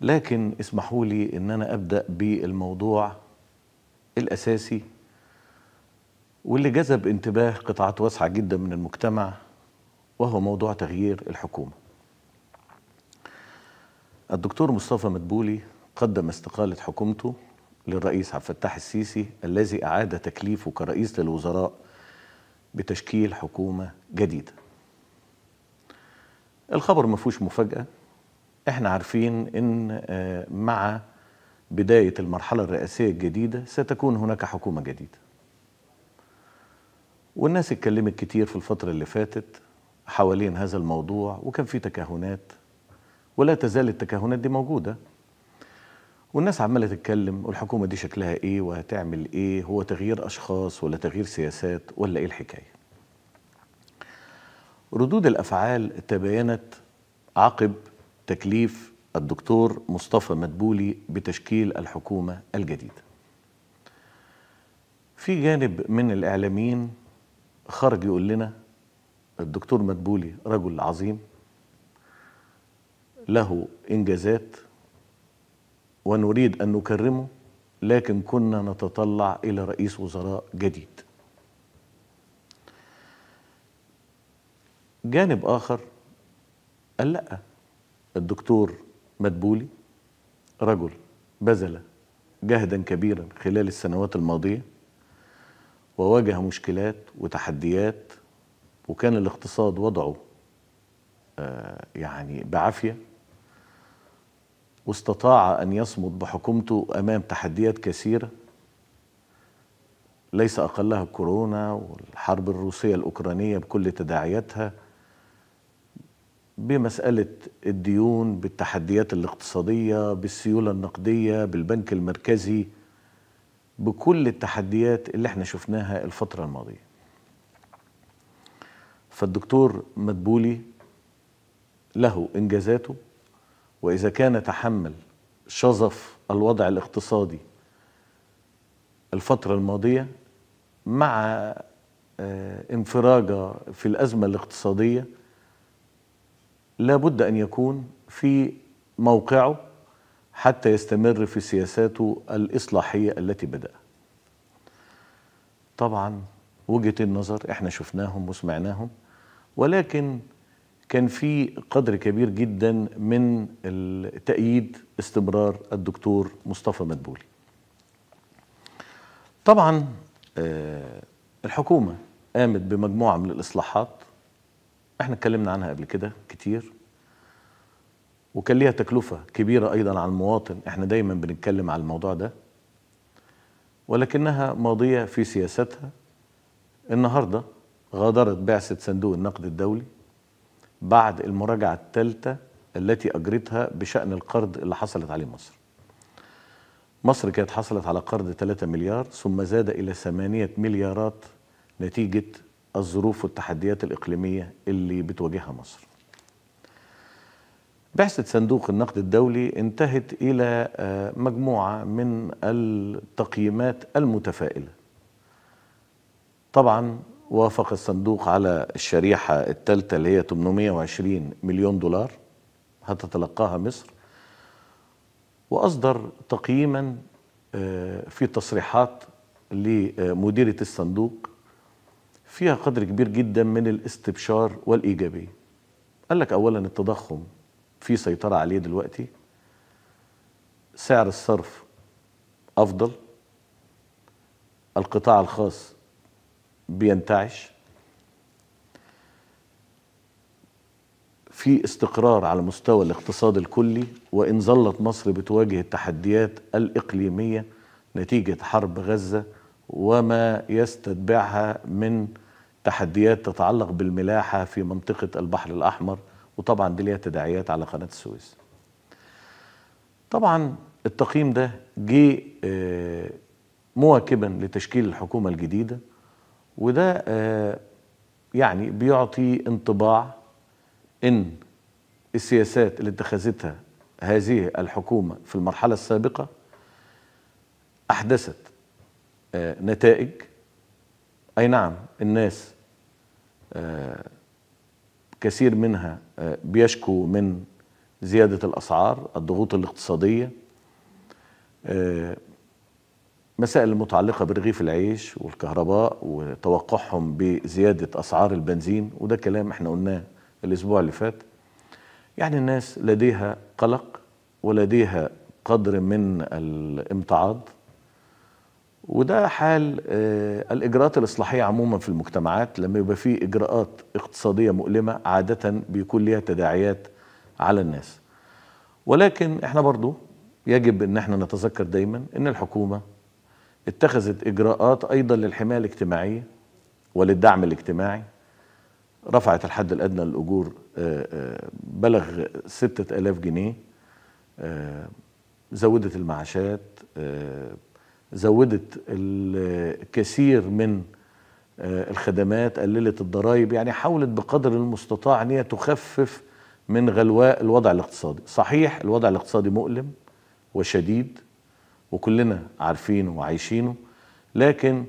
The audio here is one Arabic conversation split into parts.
لكن اسمحوا لي ان انا ابدا بالموضوع الاساسي واللي جذب انتباه قطاعات واسعه جدا من المجتمع وهو موضوع تغيير الحكومه الدكتور مصطفى مدبولي قدم استقاله حكومته للرئيس عبد الفتاح السيسي الذي اعاد تكليفه كرئيس للوزراء بتشكيل حكومه جديده الخبر ما فيهوش مفاجاه احنا عارفين ان آه، مع بداية المرحلة الرئاسية الجديدة ستكون هناك حكومة جديدة والناس اتكلمت كتير في الفترة اللي فاتت حوالين هذا الموضوع وكان في تكهنات ولا تزال التكهنات دي موجودة والناس عمالة تتكلم والحكومة دي شكلها ايه وهتعمل ايه هو تغيير اشخاص ولا تغيير سياسات ولا ايه الحكاية ردود الافعال تباينت عقب تكليف الدكتور مصطفى مدبولي بتشكيل الحكومة الجديدة في جانب من الإعلاميين خرج يقول لنا الدكتور مدبولي رجل عظيم له إنجازات ونريد أن نكرمه لكن كنا نتطلع إلى رئيس وزراء جديد جانب آخر قال لأ الدكتور مدبولي رجل بذل جهدا كبيرا خلال السنوات الماضيه وواجه مشكلات وتحديات وكان الاقتصاد وضعه آه، يعني بعافيه واستطاع ان يصمد بحكومته امام تحديات كثيره ليس اقلها كورونا والحرب الروسيه الاوكرانيه بكل تداعياتها بمسألة الديون بالتحديات الاقتصادية بالسيولة النقدية بالبنك المركزي بكل التحديات اللي احنا شفناها الفترة الماضية فالدكتور مدبولي له إنجازاته وإذا كان تحمل شظف الوضع الاقتصادي الفترة الماضية مع آه، انفراجة في الأزمة الاقتصادية لابد أن يكون في موقعه حتى يستمر في سياساته الإصلاحية التي بدأها طبعا وجهة النظر احنا شفناهم وسمعناهم ولكن كان في قدر كبير جدا من تأييد استمرار الدكتور مصطفى مدبولي طبعا آه، الحكومة قامت بمجموعة من الإصلاحات احنا اتكلمنا عنها قبل كده كتير وكان ليها تكلفة كبيرة أيضا على المواطن احنا دايما بنتكلم على الموضوع ده ولكنها ماضية في سياستها النهاردة غادرت بعثة صندوق النقد الدولي بعد المراجعة الثالثة التي أجرتها بشأن القرض اللي حصلت عليه مصر مصر كانت حصلت على قرض 3 مليار ثم زاد إلى 8 مليارات نتيجة الظروف والتحديات الإقليمية اللي بتواجهها مصر بعثة صندوق النقد الدولي انتهت إلى آه، مجموعة من التقييمات المتفائلة طبعا وافق الصندوق على الشريحة الثالثة اللي هي 820 مليون دولار هتتلقاها مصر وأصدر تقييما آه، في تصريحات لمديرة الصندوق فيها قدر كبير جدا من الاستبشار والإيجابية قال لك أولا التضخم في سيطرة عليه دلوقتي سعر الصرف أفضل القطاع الخاص بينتعش في استقرار على مستوى الاقتصاد الكلي وإن ظلت مصر بتواجه التحديات الإقليمية نتيجة حرب غزة وما يستتبعها من تحديات تتعلق بالملاحة في منطقة البحر الأحمر وطبعا دي ليها تداعيات على قناة السويس طبعا التقييم ده جه آه، مواكبا لتشكيل الحكومة الجديدة وده آه، يعني بيعطي انطباع ان السياسات اللي اتخذتها هذه الحكومة في المرحلة السابقة أحدثت آه، نتائج أي نعم الناس آه، كثير منها آه، بيشكو من زيادة الأسعار الضغوط الاقتصادية آه، مسائل المتعلقة برغيف العيش والكهرباء وتوقعهم بزيادة أسعار البنزين وده كلام احنا قلناه الأسبوع اللي فات يعني الناس لديها قلق ولديها قدر من الامتعاض وده حال آه، الإجراءات الإصلاحية عموما في المجتمعات لما يبقى في إجراءات اقتصادية مؤلمة عادة بيكون ليها تداعيات على الناس ولكن احنا برضو يجب ان احنا نتذكر دايما ان الحكومة اتخذت إجراءات أيضا للحماية الاجتماعية وللدعم الاجتماعي رفعت الحد الأدنى للأجور آه، آه، بلغ ستة ألاف جنيه زودت المعاشات زودت الكثير من آه، الخدمات قللت الضرائب يعني حاولت بقدر المستطاع ان هي تخفف من غلواء الوضع الاقتصادي صحيح الوضع الاقتصادي مؤلم وشديد وكلنا عارفينه وعايشينه لكن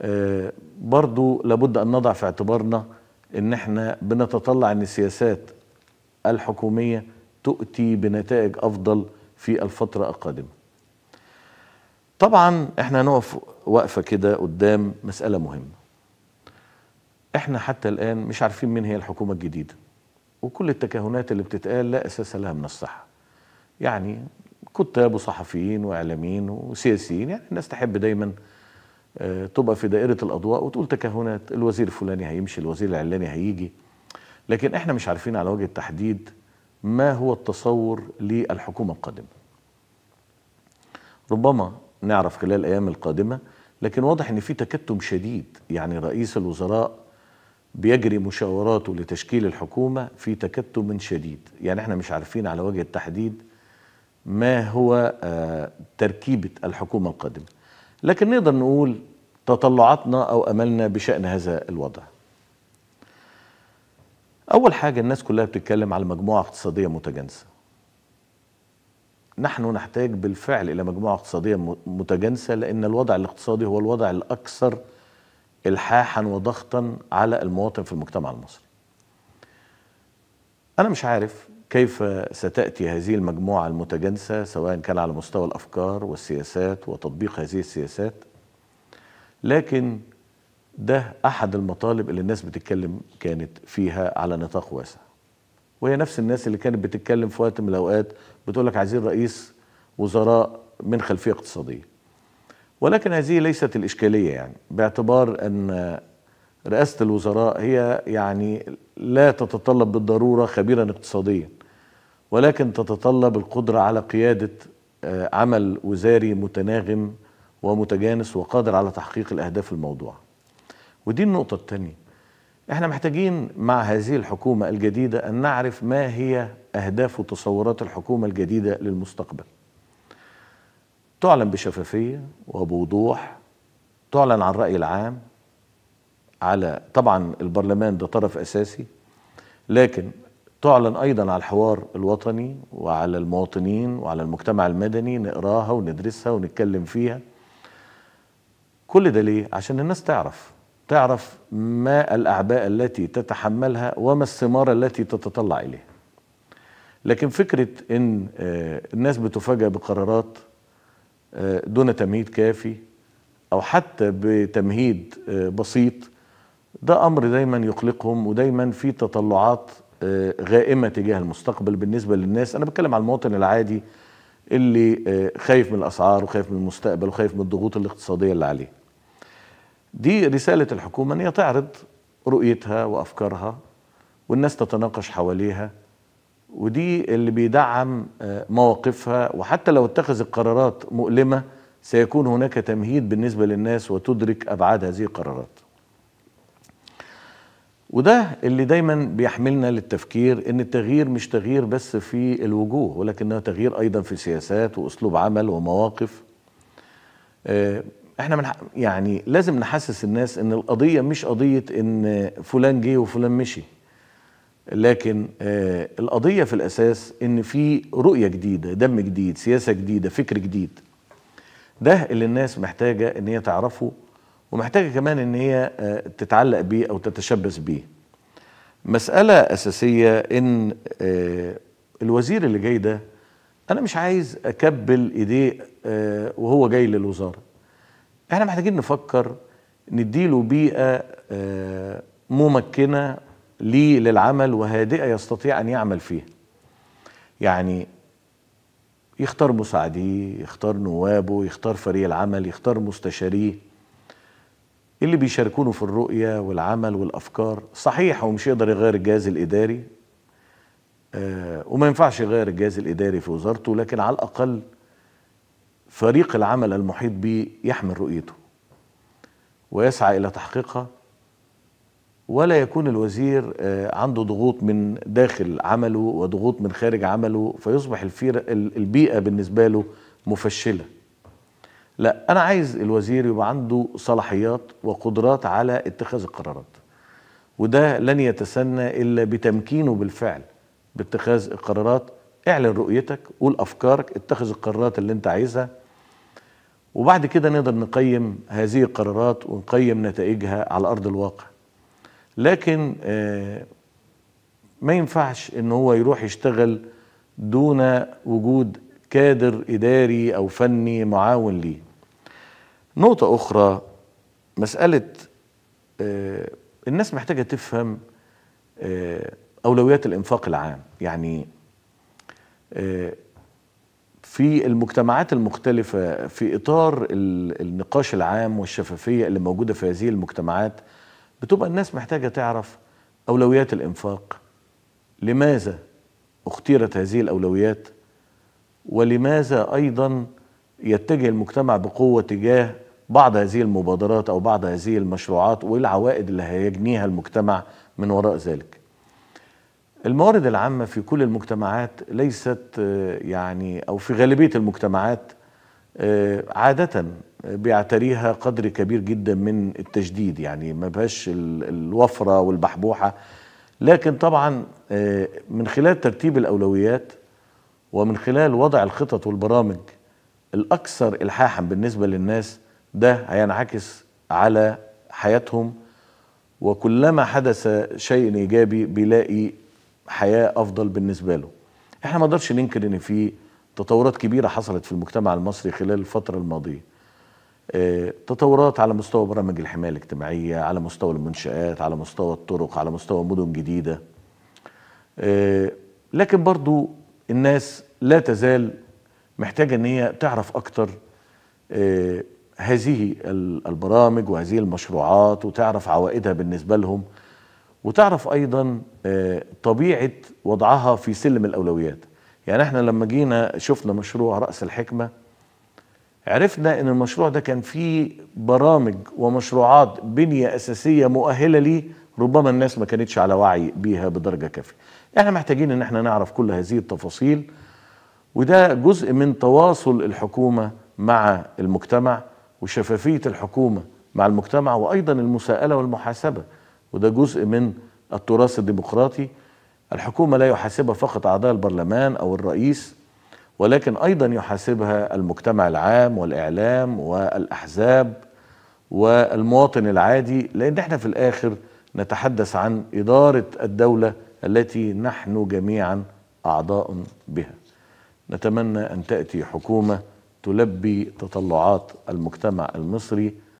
آه، برضو لابد ان نضع في اعتبارنا ان احنا بنتطلع ان السياسات الحكوميه تؤتي بنتائج افضل في الفتره القادمه طبعا احنا هنقف وقفه كده قدام مساله مهمه احنا حتى الان مش عارفين مين هي الحكومه الجديده وكل التكهنات اللي بتتقال لا اساس لها من الصحه يعني كتاب وصحفيين واعلاميين وسياسيين يعني الناس تحب دايما آه، تبقى في دائره الاضواء وتقول تكهنات الوزير الفلاني هيمشي الوزير العلاني هيجي لكن احنا مش عارفين على وجه التحديد ما هو التصور للحكومه القادمه ربما نعرف خلال الأيام القادمة لكن واضح أن في تكتم شديد يعني رئيس الوزراء بيجري مشاوراته لتشكيل الحكومة في تكتم شديد يعني احنا مش عارفين على وجه التحديد ما هو آه، تركيبة الحكومة القادمة لكن نقدر نقول تطلعاتنا أو أملنا بشأن هذا الوضع أول حاجة الناس كلها بتتكلم على مجموعة اقتصادية متجانسة نحن نحتاج بالفعل الى مجموعه اقتصاديه متجانسه لان الوضع الاقتصادي هو الوضع الاكثر الحاحا وضغطا على المواطن في المجتمع المصري. انا مش عارف كيف ستاتي هذه المجموعه المتجانسه سواء كان على مستوى الافكار والسياسات وتطبيق هذه السياسات لكن ده احد المطالب اللي الناس بتتكلم كانت فيها على نطاق واسع. وهي نفس الناس اللي كانت بتتكلم في وقت من الاوقات بتقول لك عايزين رئيس وزراء من خلفيه اقتصاديه ولكن هذه ليست الاشكاليه يعني باعتبار ان رئاسه الوزراء هي يعني لا تتطلب بالضروره خبيرا اقتصاديا ولكن تتطلب القدره على قياده آه، عمل وزاري متناغم ومتجانس وقادر على تحقيق الاهداف الموضوعه ودي النقطه الثانيه احنا محتاجين مع هذه الحكومه الجديده ان نعرف ما هي أهداف وتصورات الحكومة الجديدة للمستقبل تعلن بشفافية وبوضوح تعلن عن الرأي العام على طبعا البرلمان ده طرف أساسي لكن تعلن أيضا على الحوار الوطني وعلى المواطنين وعلى المجتمع المدني نقراها وندرسها ونتكلم فيها كل ده ليه؟ عشان الناس تعرف تعرف ما الأعباء التي تتحملها وما الثمار التي تتطلع إليها لكن فكرة ان آه، الناس بتفاجأ بقرارات آه، دون تمهيد كافي او حتى بتمهيد آه، بسيط ده امر دايما يقلقهم ودايما في تطلعات غائمه تجاه المستقبل بالنسبه للناس انا بتكلم على المواطن العادي اللي خايف من الاسعار وخايف من المستقبل وخايف من الضغوط الاقتصاديه اللي عليه دي رساله الحكومه ان هي تعرض رؤيتها وافكارها والناس تتناقش حواليها ودي اللي بيدعم آه، مواقفها وحتى لو اتخذت قرارات مؤلمة سيكون هناك تمهيد بالنسبة للناس وتدرك أبعاد هذه القرارات وده اللي دايما بيحملنا للتفكير ان التغيير مش تغيير بس في الوجوه ولكنه تغيير ايضا في سياسات واسلوب عمل ومواقف آه، احنا من يعني لازم نحسس الناس ان القضيه مش قضيه ان فلان جه وفلان مشي لكن آه، القضية في الأساس إن في رؤية جديدة دم جديد سياسة جديدة فكر جديد ده اللي الناس محتاجة إن هي تعرفه ومحتاجة كمان إن هي آه، تتعلق بيه أو تتشبث بيه مسألة أساسية إن آه، الوزير اللي جاي ده أنا مش عايز أكبل إيديه وهو جاي للوزارة احنا محتاجين نفكر نديله بيئة ممكنة ليه للعمل وهادئة يستطيع أن يعمل فيها يعني يختار مساعديه يختار نوابه يختار فريق العمل يختار مستشاريه اللي بيشاركونه في الرؤية والعمل والأفكار صحيح هو مش يقدر يغير الجهاز الإداري آه، وما ينفعش يغير الجهاز الإداري في وزارته لكن على الأقل فريق العمل المحيط به يحمل رؤيته ويسعى إلى تحقيقها ولا يكون الوزير آه، عنده ضغوط من داخل عمله وضغوط من خارج عمله فيصبح البيئة بالنسبة له مفشلة لا أنا عايز الوزير يبقى عنده صلاحيات وقدرات على اتخاذ القرارات وده لن يتسنى إلا بتمكينه بالفعل باتخاذ القرارات اعلن رؤيتك قول أفكارك اتخذ القرارات اللي انت عايزها وبعد كده نقدر نقيم هذه القرارات ونقيم نتائجها على أرض الواقع لكن آه، ما ينفعش ان هو يروح يشتغل دون وجود كادر اداري او فني معاون ليه نقطة أخرى مسألة آه، الناس محتاجة تفهم آه، أولويات الإنفاق العام يعني في المجتمعات المختلفة في إطار النقاش العام والشفافية اللي موجودة في هذه المجتمعات بتبقى الناس محتاجة تعرف أولويات الإنفاق لماذا اختيرت هذه الأولويات ولماذا أيضا يتجه المجتمع بقوة تجاه بعض هذه المبادرات أو بعض هذه المشروعات والعوائد اللي هيجنيها المجتمع من وراء ذلك الموارد العامة في كل المجتمعات ليست آه، يعني أو في غالبية المجتمعات آه، عادة بيعتريها قدر كبير جدا من التجديد يعني ما بهاش الوفرة والبحبوحة لكن طبعا آه، من خلال ترتيب الأولويات ومن خلال وضع الخطط والبرامج الأكثر إلحاحا بالنسبة للناس ده هينعكس على حياتهم وكلما حدث شيء إيجابي بيلاقي حياة أفضل بالنسبة له احنا ما نقدرش ننكر ان في تطورات كبيرة حصلت في المجتمع المصري خلال الفترة الماضية آه، تطورات على مستوى برامج الحماية الاجتماعية على مستوى المنشآت على مستوى الطرق على مستوى مدن جديدة آه، لكن برضو الناس لا تزال محتاجة ان هي تعرف اكتر آه، هذه البرامج وهذه المشروعات وتعرف عوائدها بالنسبة لهم وتعرف ايضا طبيعة وضعها في سلم الاولويات يعني احنا لما جينا شفنا مشروع رأس الحكمة عرفنا ان المشروع ده كان فيه برامج ومشروعات بنية اساسية مؤهلة ليه ربما الناس ما كانتش على وعي بيها بدرجة كافية احنا محتاجين ان احنا نعرف كل هذه التفاصيل وده جزء من تواصل الحكومة مع المجتمع وشفافية الحكومة مع المجتمع وأيضا المساءلة والمحاسبة وده جزء من التراث الديمقراطي الحكومة لا يحاسبها فقط أعضاء البرلمان أو الرئيس ولكن أيضا يحاسبها المجتمع العام والإعلام والأحزاب والمواطن العادي لأن احنا في الآخر نتحدث عن إدارة الدولة التي نحن جميعا أعضاء بها نتمنى أن تأتي حكومة تلبي تطلعات المجتمع المصري